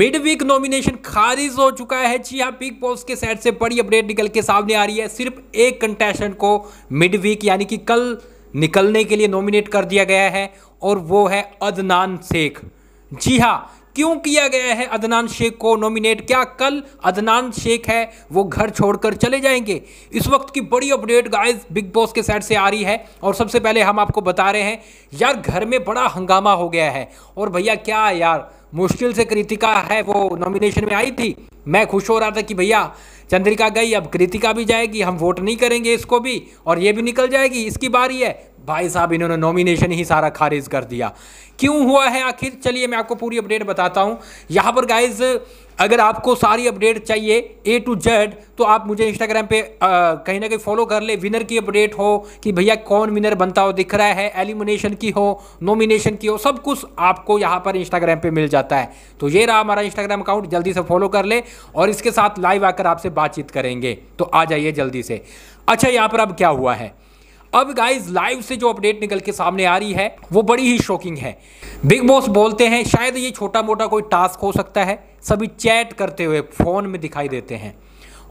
mid week nomination खारिज हो चुका है जी हाँ बिग बॉस के साइड से बड़ी अपडेट निकल के सामने आ रही है सिर्फ एक कंटेस्टेंट को मिड वीक यानी कि कल निकलने के लिए नॉमिनेट कर दिया गया है और वो है अदनान शेख जी हाँ क्यों किया गया है अदनान शेख को नॉमिनेट क्या कल अदनान शेख है वो घर छोड़कर चले जाएंगे इस वक्त की बड़ी अपडेट गाइस बिग बॉस के साइड से आ रही है और सबसे पहले हम आपको बता रहे हैं यार घर में बड़ा हंगामा हो गया है और भैया क्या यार मुश्किल से कृतिका है वो नॉमिनेशन में आई थी मैं खुश हो रहा था कि भैया चंद्रिका गई अब कृतिका भी जाएगी हम वोट नहीं करेंगे इसको भी और ये भी निकल जाएगी इसकी बारी है भाई साहब इन्होंने नॉमिनेशन ही सारा खारिज कर दिया क्यों हुआ है आखिर चलिए मैं आपको पूरी अपडेट बताता हूँ यहाँ पर गाइज अगर आपको सारी अपडेट चाहिए ए टू जेड तो आप मुझे इंस्टाग्राम पे कहीं ना कहीं फॉलो कर ले विनर की अपडेट हो कि भैया कौन विनर बनता हो दिख रहा है एलिमिनेशन की हो नॉमिनेशन की हो सब कुछ आपको यहाँ पर इंस्टाग्राम पे मिल जाता है तो ये रहा हमारा इंस्टाग्राम अकाउंट जल्दी से फॉलो कर ले और इसके साथ लाइव आकर आपसे बातचीत करेंगे तो आ जाइए जल्दी से अच्छा यहाँ पर अब क्या हुआ है अब गाइस लाइव से जो अपडेट निकल के सामने आ रही है वो बड़ी ही शॉकिंग है बिग बॉस बोलते हैं शायद ये छोटा मोटा कोई टास्क हो सकता है सभी चैट करते हुए फ़ोन में दिखाई देते हैं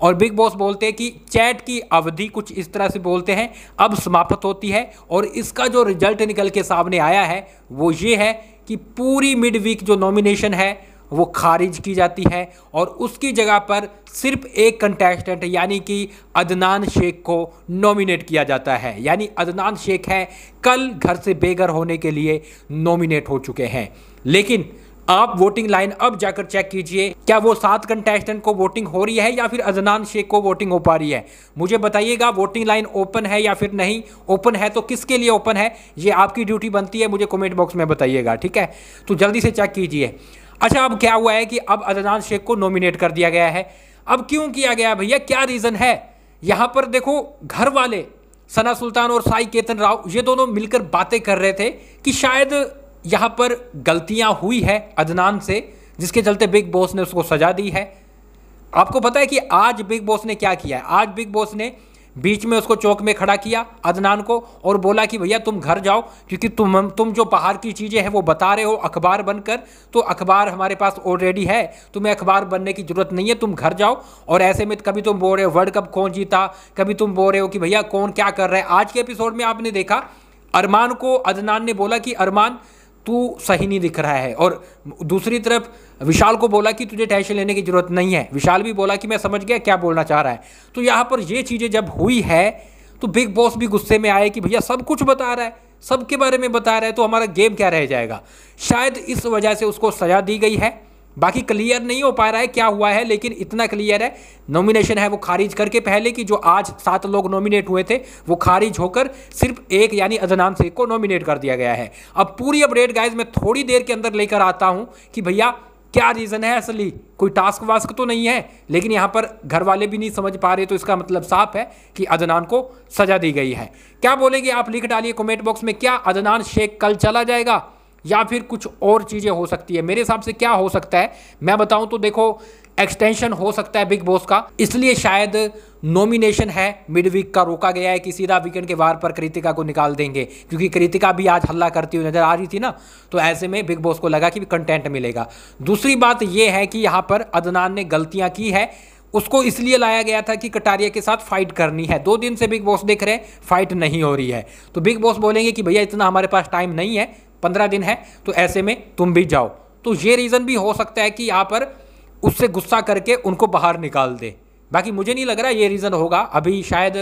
और बिग बॉस बोलते हैं कि चैट की अवधि कुछ इस तरह से बोलते हैं अब समाप्त होती है और इसका जो रिजल्ट निकल के सामने आया है वो ये है कि पूरी मिड वीक जो नॉमिनेशन है वो खारिज की जाती है और उसकी जगह पर सिर्फ एक कंटेस्टेंट यानी कि अदनान शेख को नॉमिनेट किया जाता है यानी अदनान शेख है कल घर से बेघर होने के लिए नॉमिनेट हो चुके हैं लेकिन आप वोटिंग लाइन अब जाकर चेक कीजिए क्या वो सात कंटेस्टेंट को वोटिंग हो रही है या फिर अजनान शेख को वोटिंग हो पा रही है मुझे बताइएगा वोटिंग लाइन ओपन है या फिर नहीं ओपन है तो किसके लिए ओपन है ये आपकी ड्यूटी बनती है मुझे कमेंट बॉक्स में बताइएगा ठीक है तो जल्दी से चेक कीजिए अच्छा अब क्या हुआ है कि अब अदनान शेख को नॉमिनेट कर दिया गया है अब क्यों किया गया भैया क्या रीज़न है यहाँ पर देखो घर वाले सना सुल्तान और साई केतन राव ये दोनों मिलकर बातें कर रहे थे कि शायद यहाँ पर गलतियाँ हुई है अदनान से जिसके चलते बिग बॉस ने उसको सजा दी है आपको पता है कि आज बिग बॉस ने क्या किया है आज बिग बॉस ने बीच में उसको चौक में खड़ा किया अदनान को और बोला कि भैया तुम घर जाओ क्योंकि तुम तुम जो बाहर की चीज़ें हैं वो बता रहे हो अखबार बनकर तो अखबार हमारे पास ऑलरेडी है तुम्हें अखबार बनने की ज़रूरत नहीं है तुम घर जाओ और ऐसे में कभी तुम बोल रहे हो वर्ल्ड कप कौन जीता कभी तुम बोल रहे हो कि भैया कौन क्या कर रहा है आज के एपिसोड में आपने देखा अरमान को अदनान ने बोला कि अरमान तू सही नहीं दिख रहा है और दूसरी तरफ विशाल को बोला कि तुझे टेंशन लेने की ज़रूरत नहीं है विशाल भी बोला कि मैं समझ गया क्या बोलना चाह रहा है तो यहाँ पर ये चीज़ें जब हुई है तो बिग बॉस भी गुस्से में आए कि भैया सब कुछ बता रहा है सबके बारे में बता रहा है तो हमारा गेम क्या रह जाएगा शायद इस वजह से उसको सज़ा दी गई है बाकी क्लियर नहीं हो पा रहा है क्या हुआ है लेकिन इतना क्लियर है नॉमिनेशन है वो खारिज करके पहले की जो आज सात लोग नॉमिनेट हुए थे वो खारिज होकर सिर्फ एक यानी अजनान शेख को नॉमिनेट कर दिया गया है अब पूरी अपडेट गाइज मैं थोड़ी देर के अंदर लेकर आता हूँ कि भैया क्या रीज़न है असली कोई टास्क वास्क तो नहीं है लेकिन यहाँ पर घर वाले भी नहीं समझ पा रहे तो इसका मतलब साफ है कि अदनान को सजा दी गई है क्या बोलेंगे आप लिख डालिए कमेंट बॉक्स में क्या अदनान शेख कल चला जाएगा या फिर कुछ और चीज़ें हो सकती है मेरे हिसाब से क्या हो सकता है मैं बताऊं तो देखो एक्सटेंशन हो सकता है बिग बॉस का इसलिए शायद नॉमिनेशन है मिड वीक का रोका गया है कि सीधा वीकेंड के वार पर कृतिका को निकाल देंगे क्योंकि कृतिका भी आज हल्ला करती हुई नज़र आ रही थी ना तो ऐसे में बिग बॉस को लगा कि कंटेंट मिलेगा दूसरी बात यह है कि यहाँ पर अदनान ने गलतियाँ की है उसको इसलिए लाया गया था कि कटारिया के साथ फाइट करनी है दो दिन से बिग बॉस देख रहे हैं फाइट नहीं हो रही है तो बिग बॉस बोलेंगे कि भैया इतना हमारे पास टाइम नहीं है पंद्रह दिन है तो ऐसे में तुम भी जाओ तो ये रीज़न भी हो सकता है कि यहाँ पर उससे गुस्सा करके उनको बाहर निकाल दे बाकी मुझे नहीं लग रहा ये रीज़न होगा अभी शायद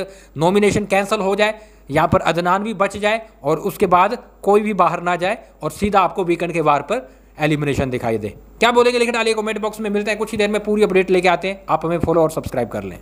नॉमिनेशन कैंसिल हो जाए यहाँ पर अदनान भी बच जाए और उसके बाद कोई भी बाहर ना जाए और सीधा आपको वीकेंड के वार पर एलिमिनेशन दिखाई दे क्या बोलेंगे लेकिन आलिए कमेंट बॉक्स में मिलते हैं कुछ ही देर में पूरी अपडेट लेके आते हैं आप हमें फॉलो और सब्सक्राइब कर लें